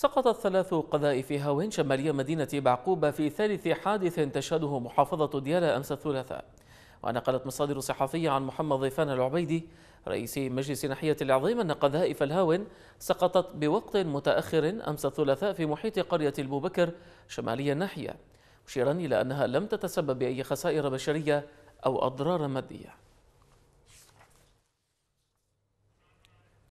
سقطت ثلاث قذائف هاوين شمالية مدينة بعقوبة في ثالث حادث تشهده محافظة ديالى أمس الثلاثاء ونقلت مصادر صحفية عن محمد ضيفان العبيدي رئيس مجلس ناحية العظيم أن قذائف الهاون سقطت بوقت متأخر أمس الثلاثاء في محيط قرية البوبكر شمالي الناحية مشيرا إلى أنها لم تتسبب بأي خسائر بشرية أو أضرار مادية